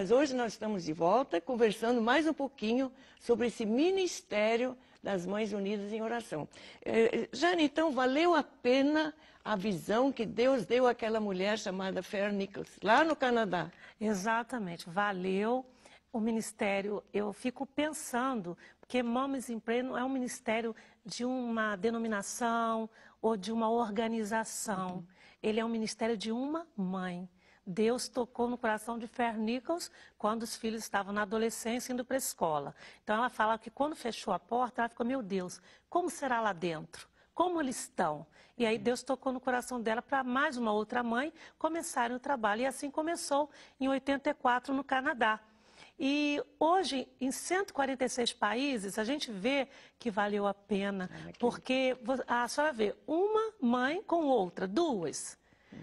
mas hoje nós estamos de volta conversando mais um pouquinho sobre esse ministério das Mães Unidas em Oração. É, é, Jane, então, valeu a pena a visão que Deus deu àquela mulher chamada Fair Nichols, lá no Canadá? Exatamente, valeu. O ministério, eu fico pensando, porque Moms em Pleno é um ministério de uma denominação ou de uma organização. Uhum. Ele é um ministério de uma mãe. Deus tocou no coração de Fer Nichols quando os filhos estavam na adolescência indo para a escola. Então ela fala que quando fechou a porta, ela ficou, meu Deus, como será lá dentro? Como eles estão? E aí Deus tocou no coração dela para mais uma outra mãe começarem o trabalho. E assim começou em 84 no Canadá. E hoje, em 146 países, a gente vê que valeu a pena, porque a senhora vê uma mãe com outra, duas. Hum.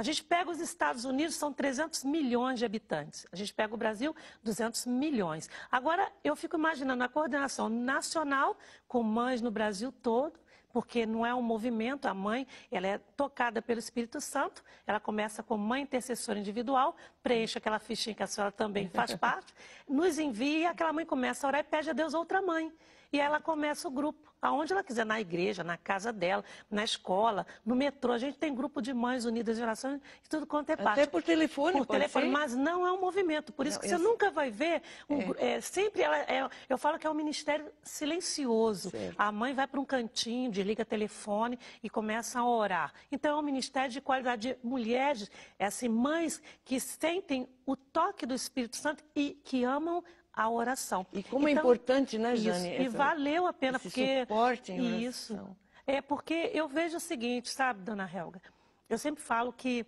A gente pega os Estados Unidos, são 300 milhões de habitantes. A gente pega o Brasil, 200 milhões. Agora, eu fico imaginando a coordenação nacional com mães no Brasil todo, porque não é um movimento, a mãe, ela é tocada pelo Espírito Santo, ela começa com mãe intercessora individual, preenche aquela fichinha que a senhora também faz parte, nos envia, aquela mãe começa a orar e pede a Deus outra mãe e ela começa o grupo, aonde ela quiser, na igreja, na casa dela, na escola, no metrô. A gente tem grupo de mães unidas, geração e tudo quanto é parte. Até por telefone, Por telefone, ser? mas não é um movimento. Por isso não, que você nunca vai ver. Um, é. É, sempre ela, é, eu falo que é um ministério silencioso. Certo. A mãe vai para um cantinho, desliga telefone e começa a orar. Então é um ministério de qualidade de mulheres, é assim, mães que sentem o toque do Espírito Santo e que amam a oração. E como é então, é importante, né, Jane? Isso, e valeu a pena, esse porque... suporte em Isso. É porque eu vejo o seguinte, sabe, dona Helga? Eu sempre falo que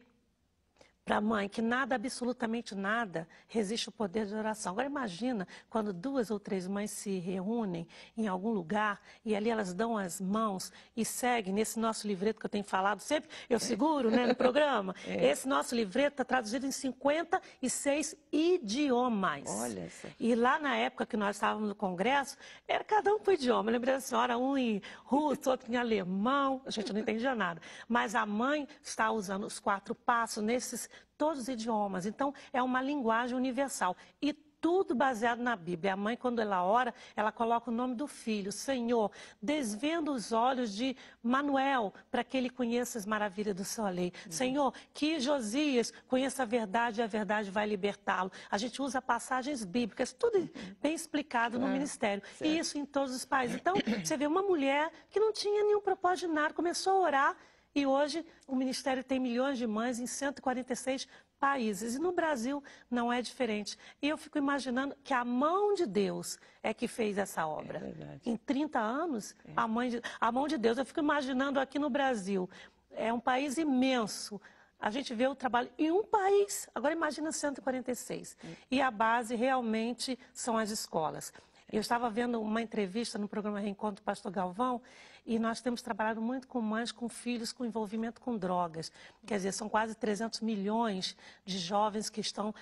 para a mãe que nada, absolutamente nada, resiste o poder de oração. Agora imagina quando duas ou três mães se reúnem em algum lugar e ali elas dão as mãos e seguem nesse nosso livreto que eu tenho falado sempre, eu é. seguro, né, no programa. É. Esse nosso livreto está traduzido em 56 idiomas. Olha só. E lá na época que nós estávamos no congresso, era cada um com idioma. Eu lembrei da senhora, um em russo, outro em alemão, a gente não entendia nada. Mas a mãe está usando os quatro passos nesses todos os idiomas. Então, é uma linguagem universal. E tudo baseado na Bíblia. A mãe, quando ela ora, ela coloca o nome do filho, Senhor, desvenda os olhos de Manuel, para que ele conheça as maravilhas do seu lei. Uhum. Senhor, que Josias conheça a verdade e a verdade vai libertá-lo. A gente usa passagens bíblicas, tudo uhum. bem explicado no ah, ministério. Certo. E isso em todos os países. Então, você vê uma mulher que não tinha nenhum propósito de nada, começou a orar e hoje o Ministério tem milhões de mães em 146 países. E no Brasil não é diferente. E eu fico imaginando que a mão de Deus é que fez essa obra. É verdade. em 30 anos, é. a, mãe de, a mão de Deus. Eu fico imaginando aqui no Brasil. É um país imenso. A gente vê o trabalho em um país, agora imagina 146. Hum. E a base realmente são as escolas. Eu estava vendo uma entrevista no programa Reencontro Pastor Galvão e nós temos trabalhado muito com mães, com filhos, com envolvimento com drogas. Quer dizer, são quase 300 milhões de jovens que estão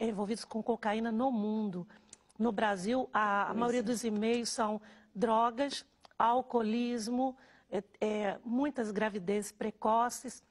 envolvidos com cocaína no mundo. No Brasil, a, a maioria é. dos e-mails são drogas, alcoolismo, é, é, muitas gravidezes precoces.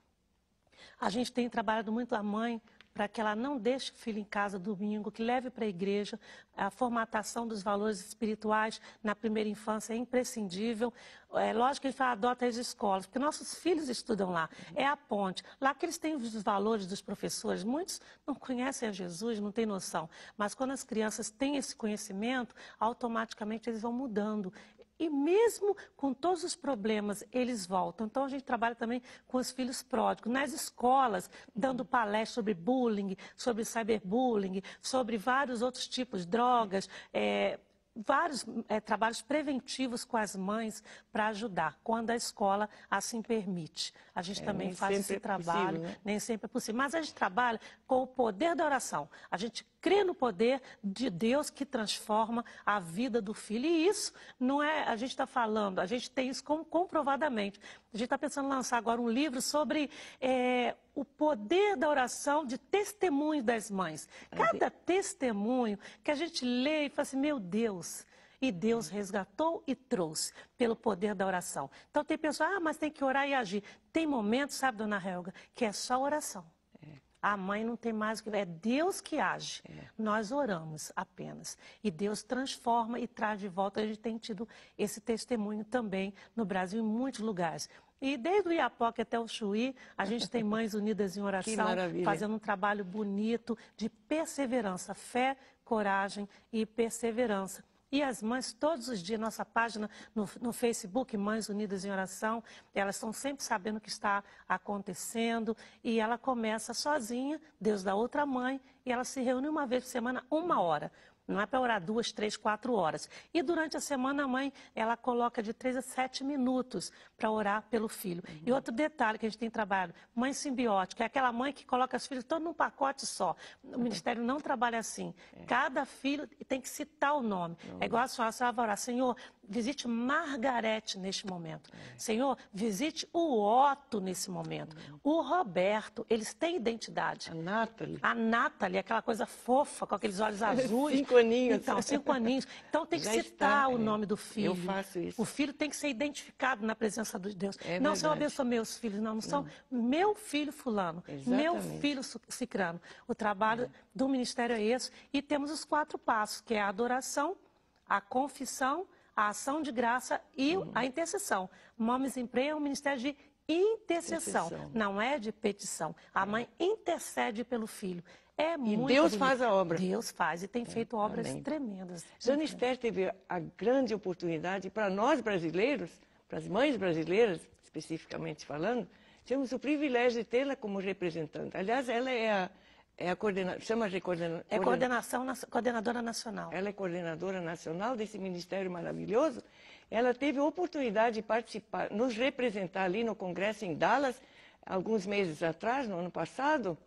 A gente tem trabalhado muito a mãe para que ela não deixe o filho em casa domingo, que leve para a igreja. A formatação dos valores espirituais na primeira infância é imprescindível. É lógico que a gente fala, adota as escolas, porque nossos filhos estudam lá. É a ponte. Lá que eles têm os valores dos professores. Muitos não conhecem a Jesus, não têm noção. Mas quando as crianças têm esse conhecimento, automaticamente eles vão mudando. E mesmo com todos os problemas, eles voltam. Então, a gente trabalha também com os filhos pródigos. Nas escolas, dando palestras sobre bullying, sobre cyberbullying, sobre vários outros tipos de drogas, é, vários é, trabalhos preventivos com as mães para ajudar, quando a escola assim permite. A gente é, também faz esse trabalho, é possível, né? nem sempre é possível. Mas a gente trabalha com o poder da oração. A gente crê no poder de Deus que transforma a vida do filho. E isso não é, a gente está falando, a gente tem isso comprovadamente. A gente está pensando em lançar agora um livro sobre é, o poder da oração de testemunho das mães. Cada testemunho que a gente lê e fala assim, meu Deus, e Deus resgatou e trouxe pelo poder da oração. Então tem pessoa, ah, mas tem que orar e agir. Tem momentos, sabe, dona Helga, que é só oração. A mãe não tem mais o que. É Deus que age. É. Nós oramos apenas. E Deus transforma e traz de volta. A gente tem tido esse testemunho também no Brasil, em muitos lugares. E desde o Iapoque até o Chuí, a gente tem Mães Unidas em Oração, fazendo um trabalho bonito de perseverança, fé, coragem e perseverança e as mães, todos os dias, nossa página no, no Facebook, Mães Unidas em Oração, elas estão sempre sabendo o que está acontecendo e ela começa sozinha, Deus da outra mãe, e ela se reúne uma vez por semana, uma hora não é para orar duas, três, quatro horas. E durante a semana a mãe, ela coloca de três a sete minutos para orar pelo filho. Uhum. E outro detalhe que a gente tem trabalho, mãe simbiótica, é aquela mãe que coloca os filhos todos num pacote só. O ministério não trabalha assim. É. Cada filho tem que citar o nome. Uhum. É igual a senhora, a senhora vai orar, Senhor, visite Margarete neste momento. É. Senhor, visite o Otto nesse momento. Uhum. O Roberto, eles têm identidade. A Nathalie. A Nathalie, aquela coisa fofa, com aqueles olhos azuis. Cinco aninhos. Então, cinco aninhos. Então tem que Já citar está, o é. nome do filho. Eu faço isso. O filho tem que ser identificado na presença de Deus. É não, verdade. Senhor, abençoe meus filhos. Não, não são não. meu filho fulano, Exatamente. meu filho cicrano. O trabalho é. do ministério é esse. E temos os quatro passos, que é a adoração, a confissão, a ação de graça e uhum. a intercessão. Mames em é um ministério de intercessão, intercessão. não é de petição. A é. mãe intercede pelo filho. É e muito Deus bonito. faz a obra. Deus faz e tem é, feito obras amém. tremendas. Janister teve a grande oportunidade para nós brasileiros, para as mães brasileiras, especificamente falando, temos o privilégio de tê-la como representante. Aliás, ela é a é a coordena... Chama-se coordena... É coordenação, coordenadora nacional. Ela é coordenadora nacional desse ministério maravilhoso. Ela teve a oportunidade de participar, nos representar ali no congresso em Dallas, alguns meses atrás, no ano passado,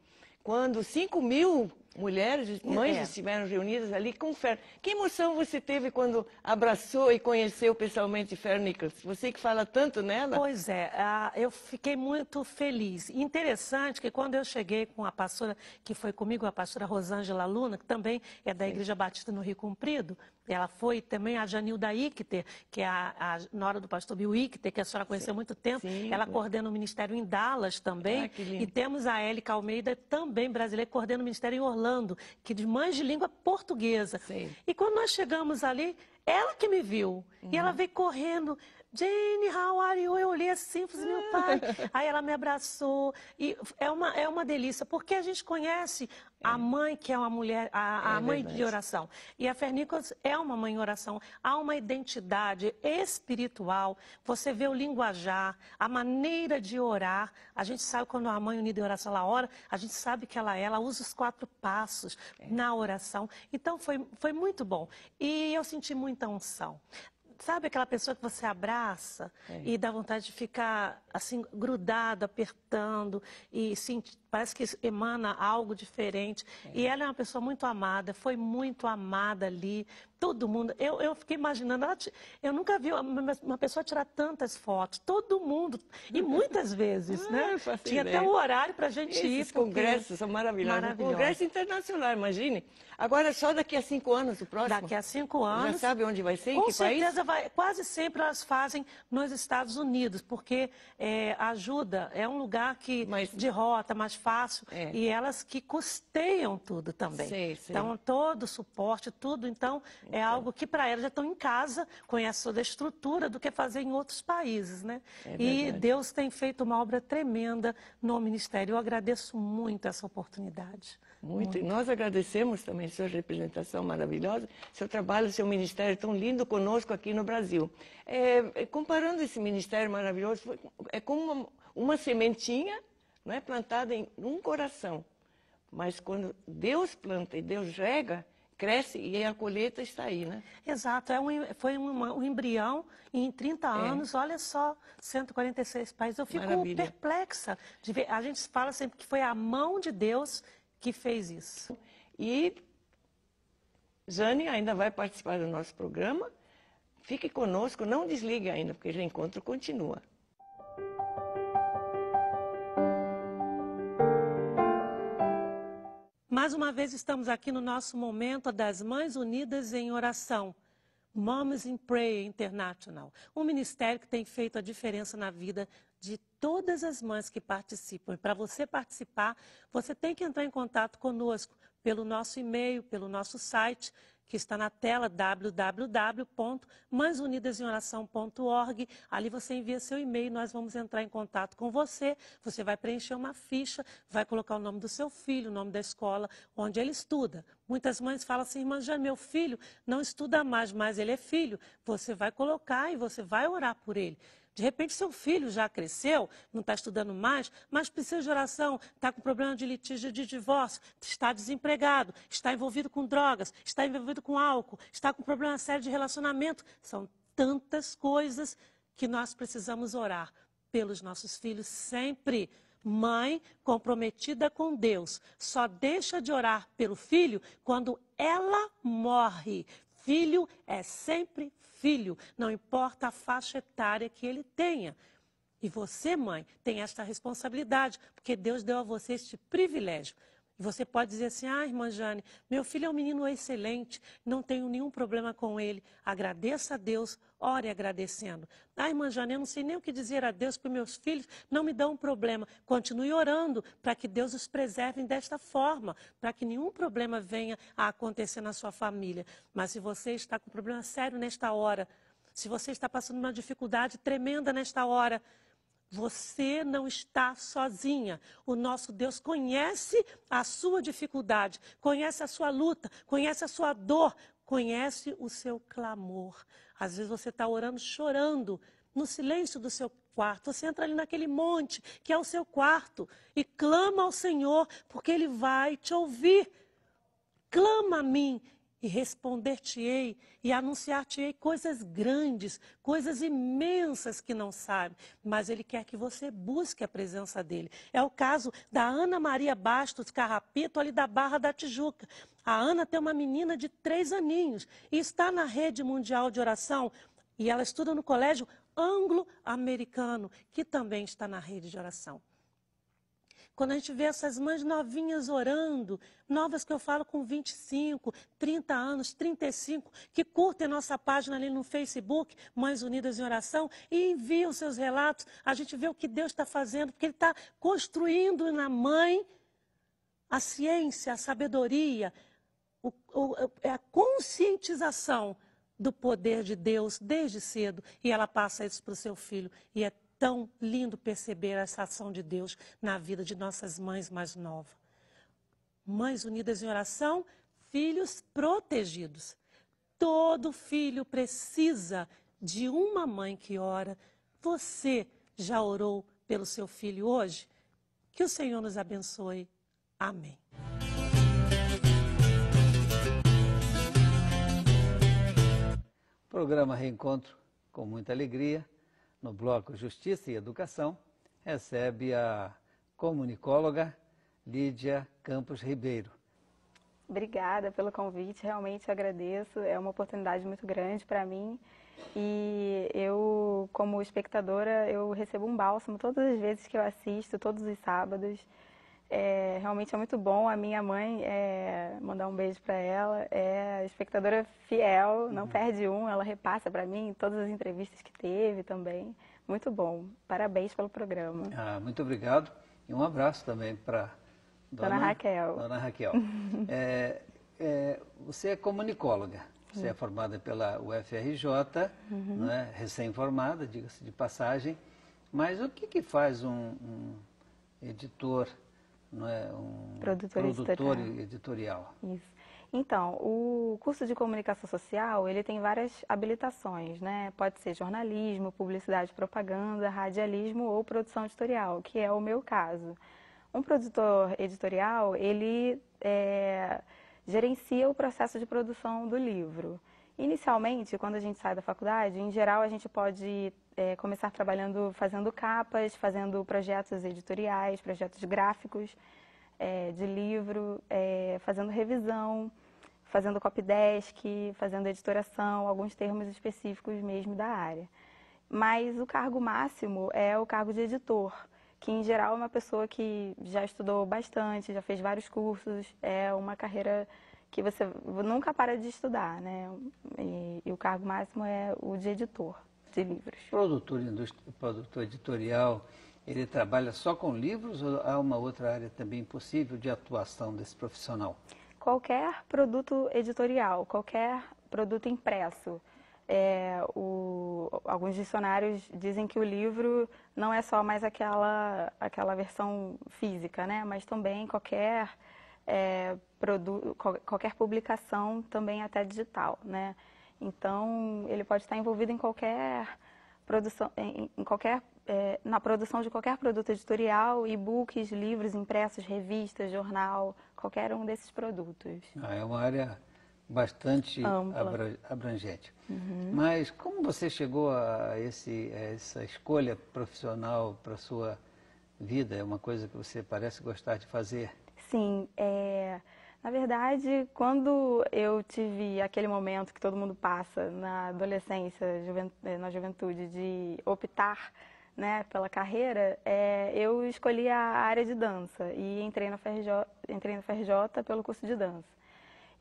quando 5 mil mulheres, mães é. estiveram reunidas ali com o Fer. Que emoção você teve quando abraçou e conheceu pessoalmente Fern Nichols? Você que fala tanto nela. Pois é, eu fiquei muito feliz. Interessante que quando eu cheguei com a pastora, que foi comigo, a pastora Rosângela Luna, que também é da Sim. Igreja Batista no Rio Comprido, ela foi também a Janilda Icter, que é a, a nora do pastor Bill Icter, que a senhora conheceu há muito tempo. Sim. Ela coordena o ministério em Dallas também. Ah, e temos a Élica Almeida, também brasileira, que coordena o ministério em Orlando falando, que de mães de língua portuguesa. Sim. E quando nós chegamos ali, ela que me viu. Uhum. E ela uhum. veio correndo. Jane, how are you? Eu olhei assim, falei, assim, meu pai. Aí ela me abraçou. E é uma, é uma delícia, porque a gente conhece a é. mãe que é uma mulher, a, a é mãe de oração. E a Fernícolas é uma mãe em oração. Há uma identidade espiritual. Você vê o linguajar, a maneira de orar. A gente sabe quando a mãe unida em oração, ela ora, a gente sabe que ela é, ela usa os quatro passos é. na oração. Então foi, foi muito bom. E eu senti muita unção sabe aquela pessoa que você abraça é. e dá vontade de ficar assim grudado, apertando e sentindo parece que emana algo diferente. É. E ela é uma pessoa muito amada, foi muito amada ali. Todo mundo, eu, eu fiquei imaginando, eu nunca vi uma, uma pessoa tirar tantas fotos, todo mundo, e muitas vezes, ah, né? Fascinante. Tinha até um horário para a gente Esses ir. Esses congressos são maravilhosos. Maravilhoso. Um congresso internacional, imagine. Agora, só daqui a cinco anos, o próximo. Daqui a cinco anos. Já sabe onde vai ser, em que país? Com certeza vai. Quase sempre elas fazem nos Estados Unidos, porque é, ajuda, é um lugar que, Mas... de rota, mais fácil é. e elas que custeiam tudo também. Então, todo o suporte, tudo. Então, é então. é algo que para elas já estão em casa, conhecem toda a estrutura do que fazer em outros países, né? É e Deus tem feito uma obra tremenda no Ministério. Eu agradeço muito essa oportunidade. Muito. muito. E nós agradecemos também a sua representação maravilhosa, seu trabalho, seu ministério tão lindo conosco aqui no Brasil. É, é comparando esse ministério maravilhoso, foi, é como uma, uma sementinha não é plantada em um coração, mas quando Deus planta e Deus rega, cresce e a colheita está aí, né? Exato, é um, foi um embrião e em 30 é. anos, é. olha só, 146 países. Eu fico Maravilha. perplexa de ver. A gente fala sempre que foi a mão de Deus que fez isso. E Jane ainda vai participar do nosso programa. Fique conosco, não desligue ainda, porque o encontro continua. Mais uma vez estamos aqui no nosso momento das Mães Unidas em Oração. Moms in Prayer International, um ministério que tem feito a diferença na vida de todas as mães que participam. E para você participar, você tem que entrar em contato conosco pelo nosso e-mail, pelo nosso site que está na tela www.mãesunidasemoração.org. Ali você envia seu e-mail, nós vamos entrar em contato com você. Você vai preencher uma ficha, vai colocar o nome do seu filho, o nome da escola onde ele estuda. Muitas mães falam assim, irmã Jane, meu filho não estuda mais, mas ele é filho. Você vai colocar e você vai orar por ele. De repente, seu filho já cresceu, não está estudando mais, mas precisa de oração, está com problema de litígio de divórcio, está desempregado, está envolvido com drogas, está envolvido com álcool, está com problema sério de relacionamento. São tantas coisas que nós precisamos orar pelos nossos filhos sempre. Mãe comprometida com Deus só deixa de orar pelo filho quando ela morre filho é sempre filho, não importa a faixa etária que ele tenha. E você, mãe, tem esta responsabilidade, porque Deus deu a você este privilégio. E você pode dizer assim: ah, irmã Jane, meu filho é um menino excelente, não tenho nenhum problema com ele. Agradeça a Deus, ore agradecendo. Ah, irmã Jane, eu não sei nem o que dizer a Deus, porque meus filhos não me dão um problema. Continue orando para que Deus os preserve desta forma, para que nenhum problema venha a acontecer na sua família. Mas se você está com um problema sério nesta hora, se você está passando uma dificuldade tremenda nesta hora, você não está sozinha. O nosso Deus conhece a sua dificuldade, conhece a sua luta, conhece a sua dor, conhece o seu clamor. Às vezes você está orando chorando no silêncio do seu quarto. Você entra ali naquele monte que é o seu quarto e clama ao Senhor, porque Ele vai te ouvir. Clama a mim e responder-te-ei e anunciar-te-ei coisas grandes, coisas imensas que não sabe, mas ele quer que você busque a presença dele. É o caso da Ana Maria Bastos Carrapito, ali da Barra da Tijuca. A Ana tem uma menina de três aninhos e está na rede mundial de oração e ela estuda no colégio anglo-americano, que também está na rede de oração. Quando a gente vê essas mães novinhas orando, novas que eu falo com 25, 30 anos, 35, que curtem nossa página ali no Facebook, Mães Unidas em Oração, e enviam seus relatos, a gente vê o que Deus está fazendo, porque Ele está construindo na mãe a ciência, a sabedoria, o, o, é a conscientização do poder de Deus desde cedo, e ela passa isso para o seu filho. E é tão lindo perceber essa ação de Deus na vida de nossas mães mais novas. Mães unidas em oração, filhos protegidos. Todo filho precisa de uma mãe que ora. Você já orou pelo seu filho hoje? Que o Senhor nos abençoe. Amém. Programa Reencontro com muita alegria no bloco Justiça e Educação, recebe a comunicóloga Lídia Campos Ribeiro. Obrigada pelo convite, realmente agradeço. É uma oportunidade muito grande para mim. E eu, como espectadora, eu recebo um bálsamo todas as vezes que eu assisto, todos os sábados. É, realmente é muito bom. A minha mãe, é, mandar um beijo para ela, é espectadora fiel, não uhum. perde um. Ela repassa para mim todas as entrevistas que teve também. Muito bom. Parabéns pelo programa. Ah, muito obrigado. E um abraço também para dona, dona, Raquel. Dona Raquel. é, é, você é comunicóloga. Você uhum. é formada pela UFRJ, uhum. né, recém-formada, diga-se de passagem. Mas o que, que faz um, um editor não é? um produtor, produtor editorial. editorial. Isso. Então, o curso de comunicação social, ele tem várias habilitações, né? Pode ser jornalismo, publicidade, propaganda, radialismo ou produção editorial, que é o meu caso. Um produtor editorial, ele é, gerencia o processo de produção do livro. Inicialmente, quando a gente sai da faculdade, em geral a gente pode é, começar trabalhando fazendo capas, fazendo projetos editoriais, projetos gráficos é, de livro, é, fazendo revisão, fazendo copydesk, fazendo editoração, alguns termos específicos mesmo da área. Mas o cargo máximo é o cargo de editor, que em geral é uma pessoa que já estudou bastante, já fez vários cursos, é uma carreira que você nunca para de estudar, né? E, e o cargo máximo é o de editor de livros. Produtor, produtor editorial, ele trabalha só com livros ou há uma outra área também possível de atuação desse profissional? Qualquer produto editorial, qualquer produto impresso. É, o, alguns dicionários dizem que o livro não é só mais aquela, aquela versão física, né? mas também qualquer, é, produ, qualquer publicação, também até digital. Né? Então, ele pode estar envolvido em qualquer produção, em, em qualquer, é, na produção de qualquer produto editorial, e-books, livros impressos, revistas, jornal, qualquer um desses produtos. Ah, é uma área bastante Ampla. abrangente. Uhum. Mas como você chegou a, esse, a essa escolha profissional para sua vida? É uma coisa que você parece gostar de fazer? Sim, é... Na verdade, quando eu tive aquele momento que todo mundo passa na adolescência, eh, na juventude, de optar né, pela carreira, é, eu escolhi a área de dança e entrei na, FRJ, entrei na FRJ pelo curso de dança.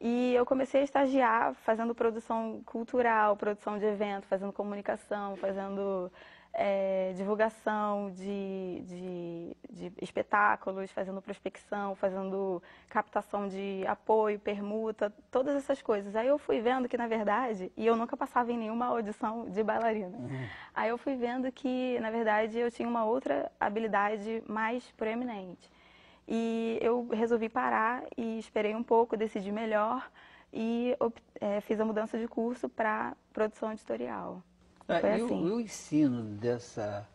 E eu comecei a estagiar fazendo produção cultural, produção de evento, fazendo comunicação, fazendo é, divulgação de, de, de, espetáculos, fazendo prospecção, fazendo captação de apoio, permuta, todas essas coisas. Aí eu fui vendo que, na verdade, e eu nunca passava em nenhuma audição de bailarina. Uhum. Aí eu fui vendo que, na verdade, eu tinha uma outra habilidade mais proeminente. E eu resolvi parar e esperei um pouco, decidi melhor e é, fiz a mudança de curso para produção editorial. É, e, assim. o, ensino dessa,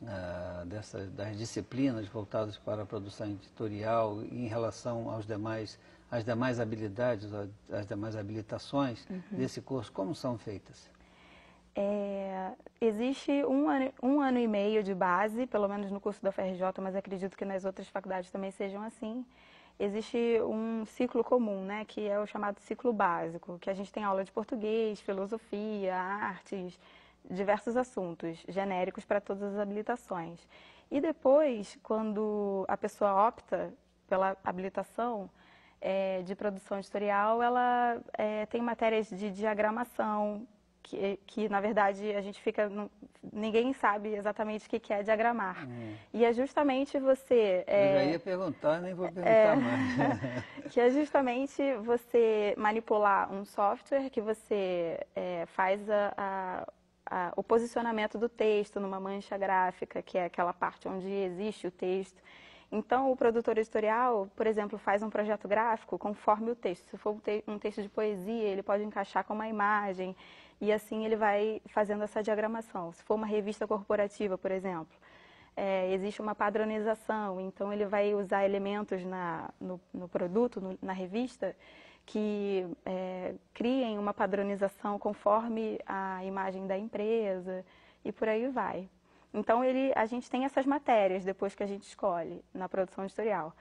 uh, dessa, das disciplinas voltadas para a produção editorial em relação aos demais, às demais habilidades, às demais habilitações uhum. desse curso, como são feitas? É, existe um ano, um ano e meio de base, pelo menos no curso da FRJ, mas acredito que nas outras faculdades também sejam assim, existe um ciclo comum, né, que é o chamado ciclo básico, que a gente tem aula de português, filosofia, artes, diversos assuntos genéricos para todas as habilitações. E depois, quando a pessoa opta pela habilitação é, de produção editorial, ela é, tem matérias de diagramação, que, que, na verdade a gente fica, não, ninguém sabe exatamente o que, é diagramar. Hum. E é justamente você. É, Eu já ia perguntar, nem vou perguntar é, mais. que é justamente você manipular um software que você é, faz a, a o posicionamento do texto numa mancha gráfica, que é aquela parte onde existe o texto. Então, o produtor editorial, por exemplo, faz um projeto gráfico conforme o texto. Se for um, texto de poesia, ele pode encaixar com uma imagem e assim ele vai fazendo essa diagramação. Se for uma revista corporativa, por exemplo, é, existe uma padronização, então ele vai usar elementos na, no, no produto, no, na revista, que é, criem uma padronização conforme a imagem da empresa e por aí vai. Então ele, a gente tem essas matérias depois que a gente escolhe na produção editorial.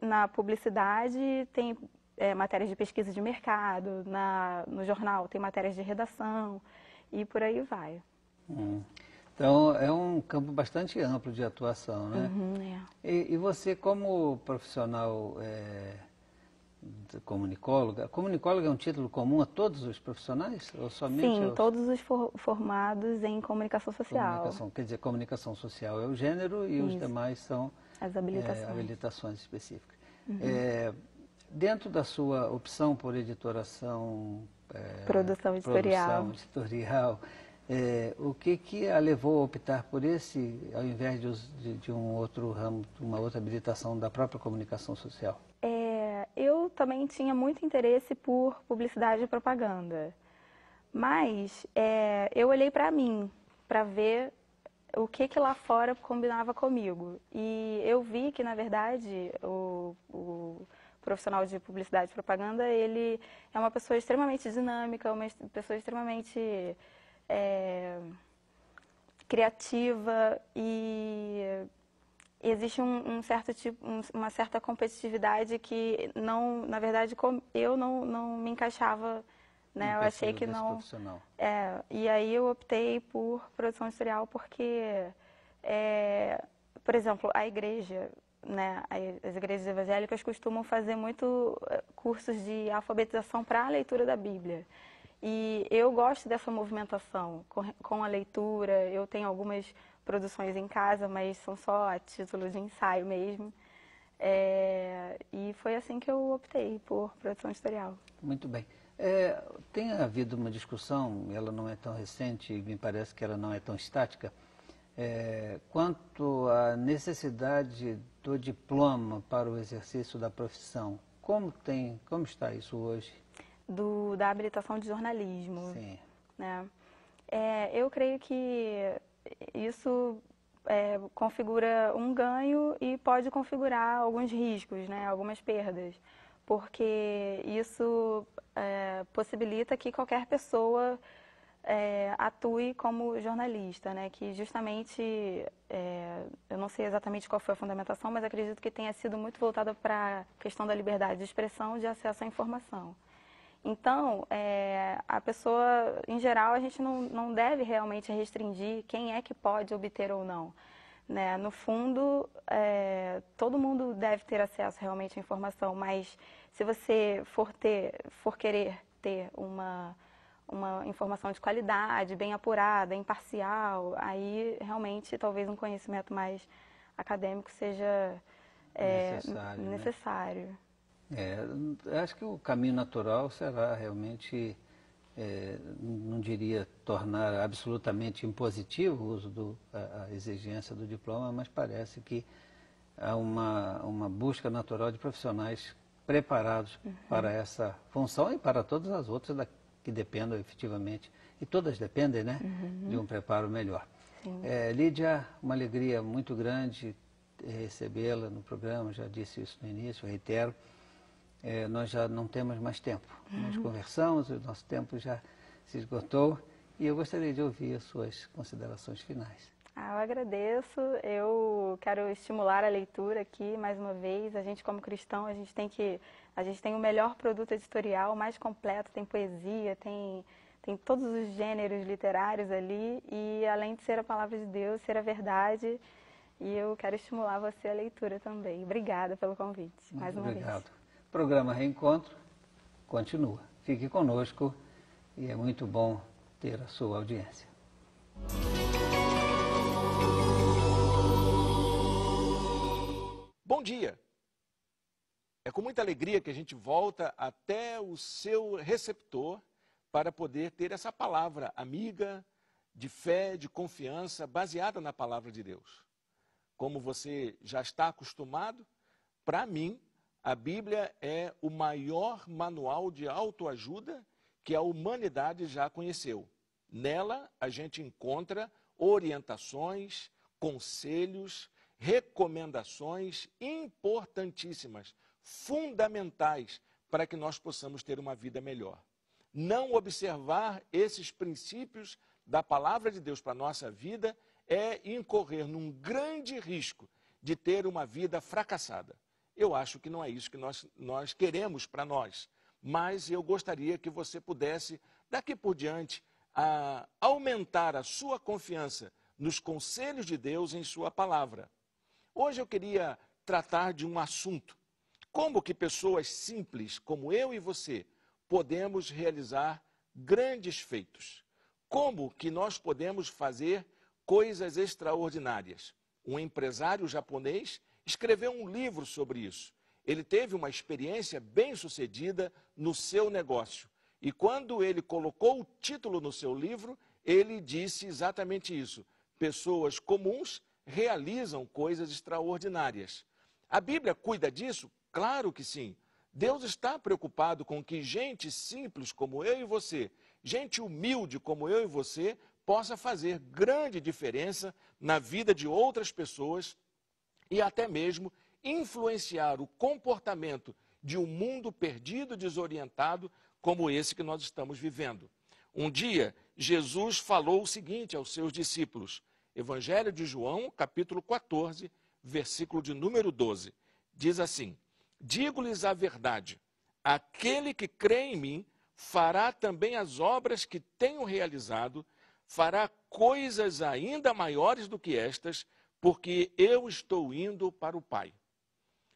Na, publicidade tem é, matérias de pesquisa de mercado, na, no jornal tem matérias de redação e por aí vai. Hum. Então é um campo bastante amplo de atuação, né? Uhum, é. e, e, você como profissional é, comunicóloga, comunicóloga é um título comum a todos os profissionais ou somente? Sim, aos... todos os for, formados em comunicação social. Comunicação, quer dizer, comunicação social é o gênero e Isso. os demais são As habilitações, é, habilitações específicas. Uhum. É, Dentro da sua opção por editoração... É, produção editorial. Produção editorial é, o que, que a levou a optar por esse, ao invés de, de um outro ramo, uma outra habilitação da própria comunicação social? É, eu também tinha muito interesse por publicidade e propaganda. Mas é, eu olhei para mim, para ver o que, que lá fora combinava comigo. E eu vi que, na verdade, o, o profissional de publicidade e propaganda, ele é uma pessoa extremamente dinâmica, uma pessoa extremamente é, criativa e existe um, um certo tipo, um, uma certa competitividade que não, na verdade, eu não, não me encaixava, né? eu achei que não. É, e aí eu optei por produção editorial porque, é, por exemplo, a igreja né, as igrejas evangélicas costumam fazer muito eh, cursos de alfabetização para a leitura da Bíblia. E eu gosto dessa movimentação com a leitura. Eu tenho algumas produções em casa, mas são só a título de ensaio mesmo. É, e foi assim que eu optei por produção editorial. Muito bem. É, tem havido uma discussão, ela não é tão recente, me parece que ela não é tão estática, é, quanto à necessidade do diploma para o exercício da profissão, como tem, como está isso hoje? Do, da habilitação de jornalismo. Sim. Né? É, eu creio que isso é, configura um ganho e pode configurar alguns riscos, né? algumas perdas, porque isso é, possibilita que qualquer pessoa é, atue como jornalista, né? Que justamente, é, eu não sei exatamente qual foi a fundamentação, mas acredito que tenha sido muito voltada para a questão da liberdade de expressão, de acesso à informação. Então, é, a pessoa, em geral, a gente não, não deve realmente restringir quem é que pode obter ou não. Né? No fundo, é, todo mundo deve ter acesso realmente à informação, mas se você for, ter, for querer ter uma uma informação de qualidade, bem apurada, imparcial, aí realmente talvez um conhecimento mais acadêmico seja é, necessário. Né? necessário. Né? É, acho que o caminho natural será realmente, é, não diria tornar absolutamente impositivo o uso da a, exigência do diploma, mas parece que há uma, uma busca natural de profissionais preparados uhum. para essa função e para todas as outras da, que dependam efetivamente, e todas dependem, né, uhum. de um preparo melhor. É, Lídia, uma alegria muito grande eh, recebê-la no programa, já disse isso no início, reitero. É, nós já não temos mais tempo. Uhum. Nós conversamos, o nosso tempo já se esgotou e eu gostaria de ouvir as suas considerações finais. Ah, eu agradeço. Eu quero estimular a leitura aqui mais uma vez. A gente como cristão, a gente tem que a gente tem o melhor produto editorial, mais completo, tem poesia, tem tem todos os gêneros literários ali e além de ser a palavra de Deus, ser a verdade, e eu quero estimular você à leitura também. Obrigada pelo convite. Muito mais uma obrigado. vez. O programa Reencontro continua. Fique conosco e é muito bom ter a sua audiência. Bom dia! É com muita alegria que a gente volta até o seu receptor para poder ter essa palavra amiga, de fé, de confiança, baseada na palavra de Deus. Como você já está acostumado, para mim, a Bíblia é o maior manual de autoajuda que a humanidade já conheceu. Nela, a gente encontra orientações, conselhos, recomendações importantíssimas, fundamentais, para que nós possamos ter uma vida melhor. Não observar esses princípios da palavra de Deus para a nossa vida é incorrer num grande risco de ter uma vida fracassada. Eu acho que não é isso que nós, nós queremos para nós, mas eu gostaria que você pudesse, daqui por diante, a aumentar a sua confiança nos conselhos de Deus em Sua palavra. Hoje eu queria tratar de um assunto. Como que pessoas simples como eu e você podemos realizar grandes feitos? Como que nós podemos fazer coisas extraordinárias? Um empresário japonês escreveu um livro sobre isso. Ele teve uma experiência bem sucedida no seu negócio. E quando ele colocou o título no seu livro, ele disse exatamente isso: pessoas comuns realizam coisas extraordinárias. A Bíblia cuida disso? Claro que sim. Deus está preocupado com que gente simples como eu e você, gente humilde como eu e você, possa fazer grande diferença na vida de outras pessoas e até mesmo influenciar o comportamento de um mundo perdido, desorientado, como esse que nós estamos vivendo. Um dia, Jesus falou o seguinte aos seus discípulos: Evangelho de João, capítulo 14, versículo de número 12. Diz assim: Digo-lhes a verdade: aquele que crê em mim fará também as obras que tenho realizado, fará coisas ainda maiores do que estas, porque eu estou indo para o Pai.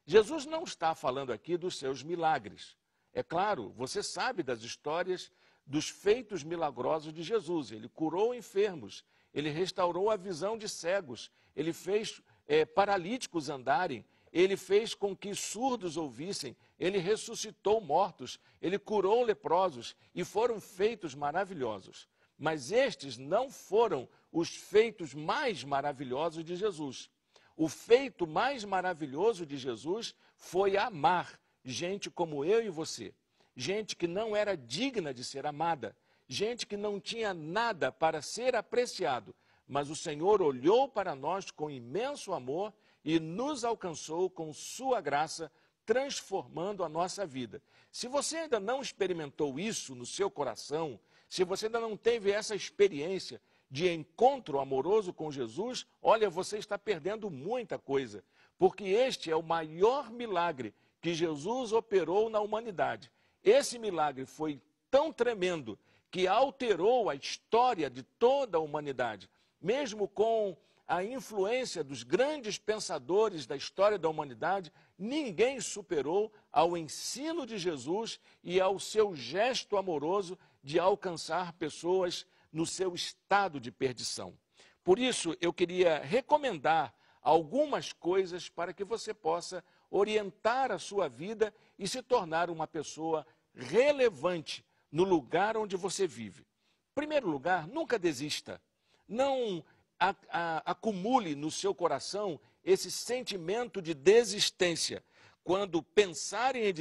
Jesus não está falando aqui dos seus milagres. É claro, você sabe das histórias dos feitos milagrosos de Jesus. Ele curou enfermos, ele restaurou a visão de cegos, ele fez é, paralíticos andarem, ele fez com que surdos ouvissem, ele ressuscitou mortos, ele curou leprosos e foram feitos maravilhosos. Mas estes não foram os feitos mais maravilhosos de Jesus. O feito mais maravilhoso de Jesus foi amar gente como eu e você, gente que não era digna de ser amada, gente que não tinha nada para ser apreciado, mas o Senhor olhou para nós com imenso amor e nos alcançou com sua graça, transformando a nossa vida. Se você ainda não experimentou isso no seu coração, se você ainda não teve essa experiência de encontro amoroso com Jesus, olha, você está perdendo muita coisa, porque este é o maior milagre que Jesus operou na humanidade. Esse milagre foi tão tremendo que alterou a história de toda a humanidade, mesmo com a influência dos grandes pensadores da história da humanidade, ninguém superou ao ensino de Jesus e ao seu gesto amoroso de alcançar pessoas no seu estado de perdição. Por isso, eu queria recomendar algumas coisas para que você possa orientar a sua vida e se tornar uma pessoa relevante no lugar onde você vive. Em primeiro lugar, nunca desista. Não a, a, acumule no seu coração esse sentimento de desistência. Quando pensar em,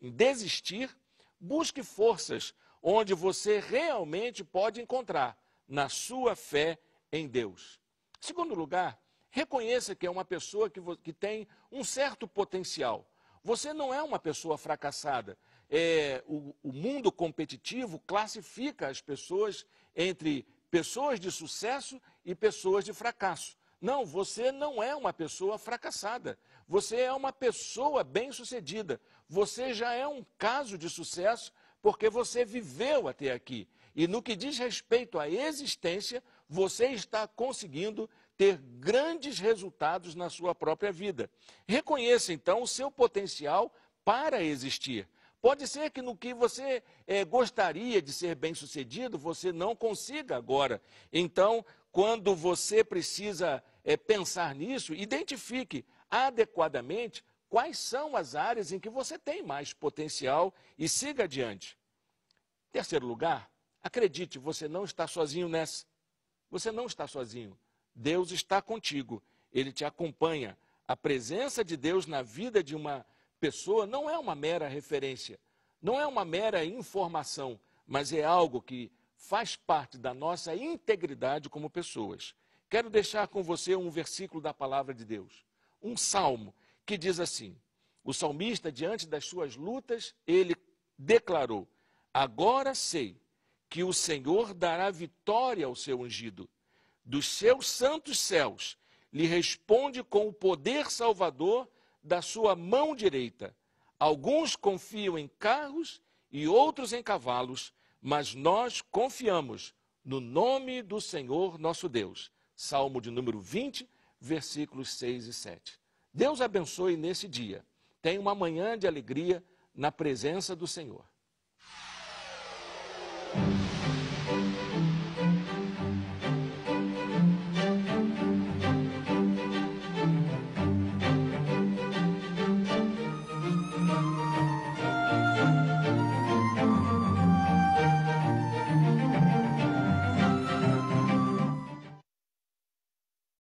em desistir, busque forças onde você realmente pode encontrar na sua fé em Deus. Segundo lugar, reconheça que é uma pessoa que, que tem um certo potencial. Você não é uma pessoa fracassada é, o, o mundo competitivo classifica as pessoas entre pessoas de sucesso e pessoas de fracasso. Não, você não é uma pessoa fracassada. Você é uma pessoa bem-sucedida. Você já é um caso de sucesso porque você viveu até aqui. E no que diz respeito à existência, você está conseguindo ter grandes resultados na sua própria vida. Reconheça então o seu potencial para existir. Pode ser que no que você é, gostaria de ser bem sucedido, você não consiga agora. Então, quando você precisa é, pensar nisso, identifique adequadamente quais são as áreas em que você tem mais potencial e siga adiante. Terceiro lugar, acredite, você não está sozinho nessa. Você não está sozinho. Deus está contigo, ele te acompanha. A presença de Deus na vida de uma pessoa não é uma mera referência, não é uma mera informação, mas é algo que faz parte da nossa integridade como pessoas. Quero deixar com você um versículo da palavra de Deus, um salmo que diz assim: O salmista, diante das suas lutas, ele declarou: Agora sei que o Senhor dará vitória ao seu ungido. Dos seus santos céus lhe responde com o poder salvador da sua mão direita. Alguns confiam em carros e outros em cavalos, mas nós confiamos no nome do Senhor nosso Deus. Salmo de número 20, versículos 6 e 7. Deus abençoe nesse dia. Tenha uma manhã de alegria na presença do Senhor.